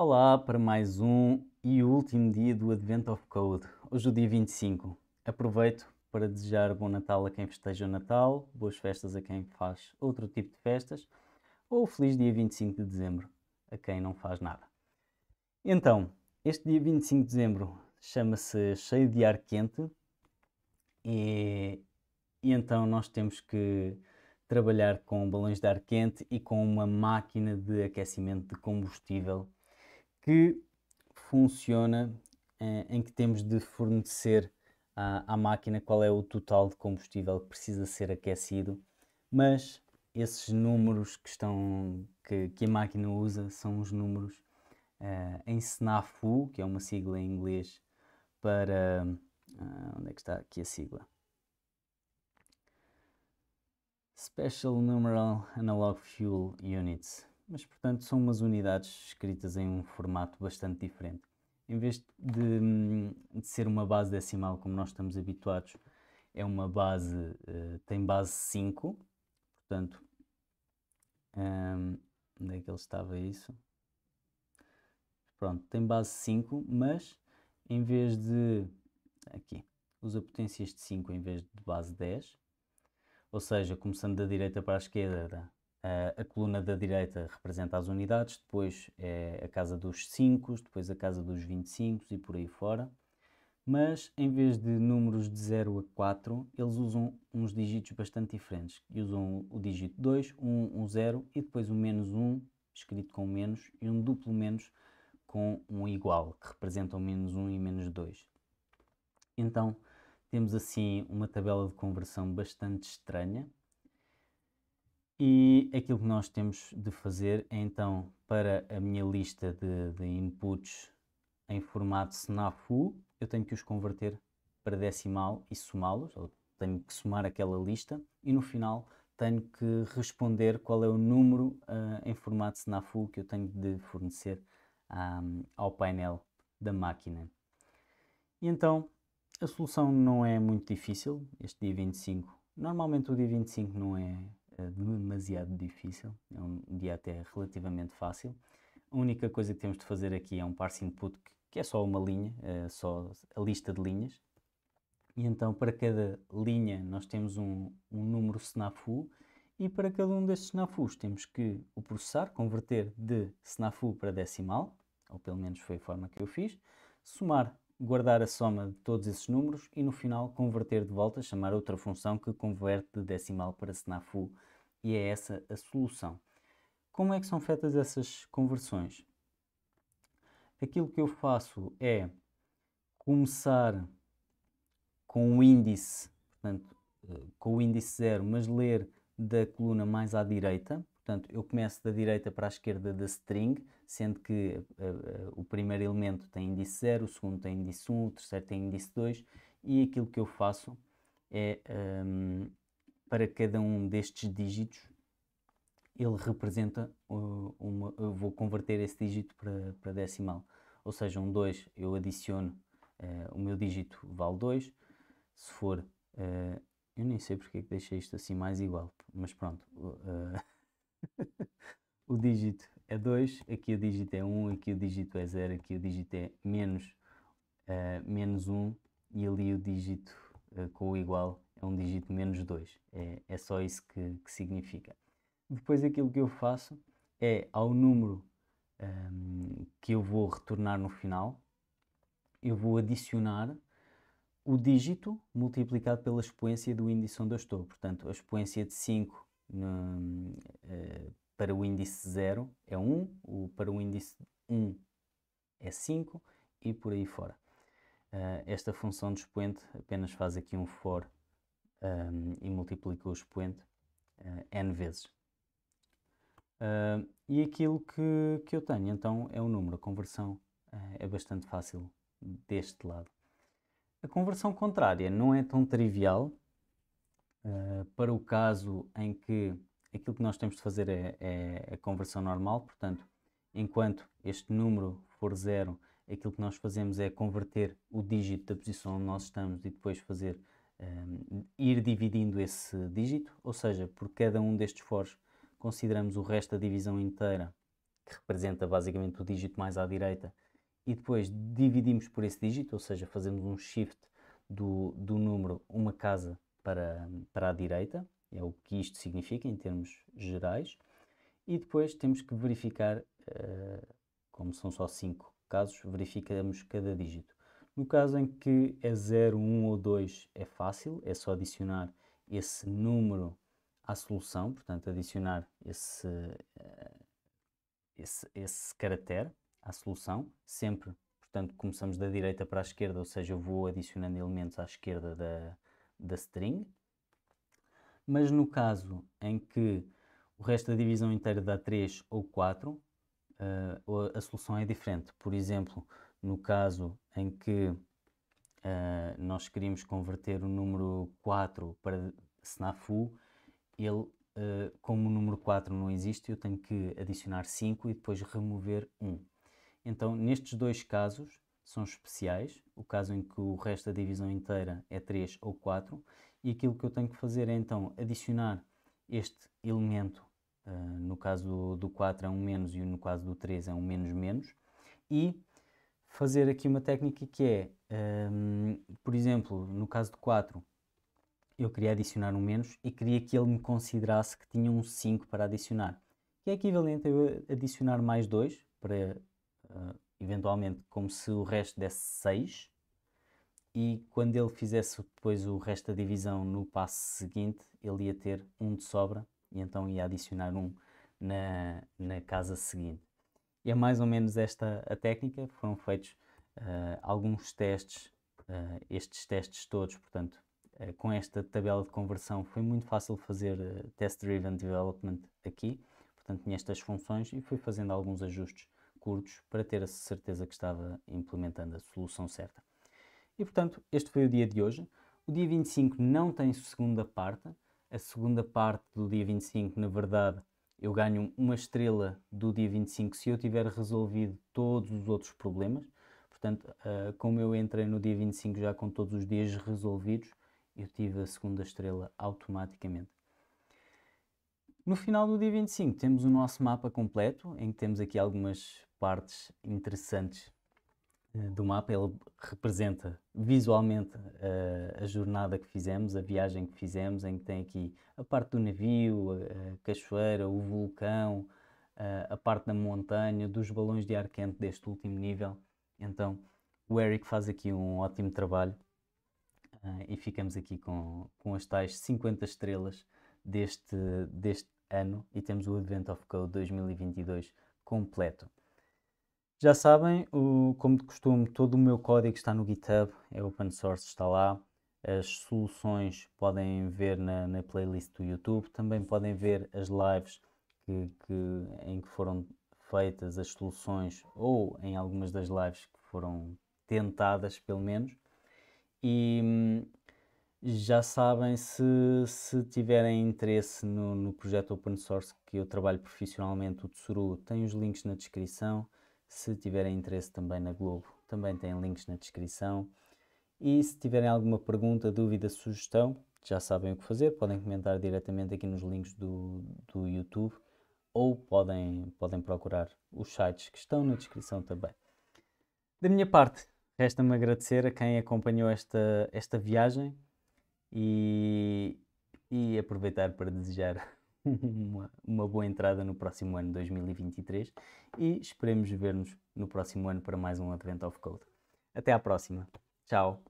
Olá para mais um e último dia do Advent of Code, hoje é o dia 25. Aproveito para desejar bom Natal a quem festeja o Natal, boas festas a quem faz outro tipo de festas, ou feliz dia 25 de dezembro a quem não faz nada. Então, este dia 25 de dezembro chama-se Cheio de Ar Quente e, e então nós temos que trabalhar com balões de ar quente e com uma máquina de aquecimento de combustível que funciona eh, em que temos de fornecer à, à máquina qual é o total de combustível que precisa ser aquecido, mas esses números que estão que, que a máquina usa são os números eh, em SNAFU, que é uma sigla em inglês para uh, onde é que está aqui a sigla? Special Numeral Analog Fuel Units mas portanto são umas unidades escritas em um formato bastante diferente. Em vez de, hum, de ser uma base decimal como nós estamos habituados, é uma base, uh, tem base 5, portanto, um, onde é que ele estava isso? Pronto, tem base 5, mas em vez de, aqui, usa potências de 5 em vez de base 10, ou seja, começando da direita para a esquerda, ah, a coluna da direita representa as unidades, depois é a casa dos 5, depois a casa dos 25 e por aí fora. Mas em vez de números de 0 a 4, eles usam uns dígitos bastante diferentes. E usam o dígito 2, 1, 1, 0 e depois o menos 1, escrito com menos, e um duplo menos com um igual, que representam menos 1 e menos 2. Então temos assim uma tabela de conversão bastante estranha, e aquilo que nós temos de fazer é então para a minha lista de, de inputs em formato SNAFU, eu tenho que os converter para decimal e somá-los, tenho que somar aquela lista e no final tenho que responder qual é o número uh, em formato SNAFU que eu tenho de fornecer ao painel da máquina. E então a solução não é muito difícil, este dia 25. Normalmente o dia 25 não é é demasiado difícil, é um dia até relativamente fácil. A única coisa que temos de fazer aqui é um parse input, que é só uma linha, é só a lista de linhas. E então para cada linha nós temos um, um número snafu e para cada um destes snafus temos que o processar, converter de snafu para decimal, ou pelo menos foi a forma que eu fiz, somar, guardar a soma de todos esses números e no final converter de volta, chamar outra função que converte de decimal para snafu e é essa a solução. Como é que são feitas essas conversões? Aquilo que eu faço é começar com o índice, portanto, eh, com o índice zero, mas ler da coluna mais à direita. Portanto, eu começo da direita para a esquerda da string, sendo que uh, uh, o primeiro elemento tem índice 0, o segundo tem índice 1, um, o terceiro tem índice 2, e aquilo que eu faço é um, ehm, para cada um destes dígitos, ele representa uh, uma. Eu vou converter esse dígito para, para decimal. Ou seja, um 2 eu adiciono uh, o meu dígito vale 2. Se for. Uh, eu nem sei porque é que deixei isto assim mais igual, mas pronto. o uh, dígito é 2, aqui o dígito é 1, um, aqui o dígito é 0, aqui o dígito é menos, uh, menos 1 um, e ali o dígito uh, com o igual é um dígito menos 2. É, é só isso que, que, significa. Depois aquilo que eu faço é ao número um, que eu vou retornar no final, eu vou adicionar o dígito multiplicado pela expoência do índice onde eu estou. Portanto, a expoência de 5 no, uh, hum, eh, para o índice 0 é 1, o, para o índice 1 é 5 e por aí fora. Uh, esta função de expoente apenas faz aqui um for um, e multiplica o expoente uh, n vezes. Uh, e aquilo que, que eu tenho então é o um número, a conversão eh, é bastante fácil deste lado. A conversão contrária não é tão trivial eh, para o caso em que aquilo que nós temos de fazer é, é, a conversão normal, portanto, enquanto este número for zero, aquilo que nós fazemos é converter o dígito da posição onde nós estamos e depois fazer um, ehm, ir dividindo esse dígito, ou seja, por cada um destes foros consideramos o resto da divisão inteira, que representa basicamente o dígito mais à direita, e depois dividimos por esse dígito, ou seja, fazemos um shift do, do número uma casa para, para a direita, é o que isto significa em termos gerais, e depois temos que verificar, uh, como são só cinco casos, verificamos cada dígito. No caso em que é 0, 1 um, ou 2, é fácil, é só adicionar esse número à solução, portanto, adicionar esse, eh, esse, esse caractere à solução, sempre, portanto, começamos da direita para a esquerda, ou seja, eu vou adicionando elementos à esquerda da, da string, mas no caso em que o resto da divisão inteira dá 3 ou 4, uh, eh, a solução é diferente. Por exemplo, no caso em que uh, nós queríamos converter o número 4 para SNAFU, ele, uh, como o número 4 não existe, eu tenho que adicionar 5 e depois remover 1. Então, nestes dois casos, são especiais, o caso em que o resto da divisão inteira é 3 ou 4, e aquilo que eu tenho que fazer é então adicionar este elemento, uh, no caso do, do 4 é um menos e no caso do 3 é um menos menos, e fazer aqui uma técnica que é, um, por exemplo, no caso de 4, eu queria adicionar um menos e queria que ele me considerasse que tinha um 5 para adicionar, que é equivalente a eu adicionar mais 2, para uh, eventualmente como se o resto desse 6, e quando ele fizesse depois o resto da divisão no passo seguinte, ele ia ter um de sobra e então ia adicionar um na, na casa seguinte é mais ou menos esta a técnica. Foram feitos uh, alguns testes, uh, estes testes todos, portanto, uh, com esta tabela de conversão foi muito fácil fazer test-driven development aqui. Portanto, tinha estas funções e fui fazendo alguns ajustes curtos para ter a certeza que estava implementando a solução certa. E portanto, este foi o dia de hoje. O dia 25 não tem segunda parte. A segunda parte do dia 25, na verdade, eu ganho uma estrela do dia 25 se eu tiver resolvido todos os outros problemas. Portanto, uh, como eu entrei no dia 25 já com todos os dias resolvidos, eu tive a segunda estrela automaticamente. No final do dia 25 temos o nosso mapa completo, em que temos aqui algumas partes interessantes eh, do mapa, ele representa visualmente eh, a jornada que fizemos, a viagem que fizemos, em que tem aqui a parte do navio, a, eh, a cachoeira, o vulcão, a parte da montanha, dos balões de ar quente deste último nível. Então, o Eric faz aqui um ótimo trabalho uh, e ficamos aqui com, com as tais 50 estrelas deste, deste ano e temos o Advent of Code 2022 completo. Já sabem, o como, de costume, todo o meu código está no GitHub, é open source, está lá. As soluções podem ver na, na playlist do YouTube, também podem ver as lives que, que, em que foram feitas as soluções ou em algumas das lives que foram tentadas, pelo menos. E hum, já sabem, se, se tiverem interesse no, no projeto open source que eu trabalho profissionalmente, o Tsuru, tem os links na descrição. Se tiverem interesse também na Globo, também tem links na descrição. E se tiverem alguma pergunta, dúvida, sugestão, já sabem o que fazer. Podem comentar diretamente aqui nos links do, do YouTube ou podem, podem procurar os sites que estão na descrição também. Da minha parte, resta-me agradecer a quem acompanhou esta, esta viagem e, e aproveitar para desejar uma, uma boa entrada no próximo ano 2023 e esperemos ver-nos no próximo ano para mais um Advent of Code. Até à próxima. Tchau.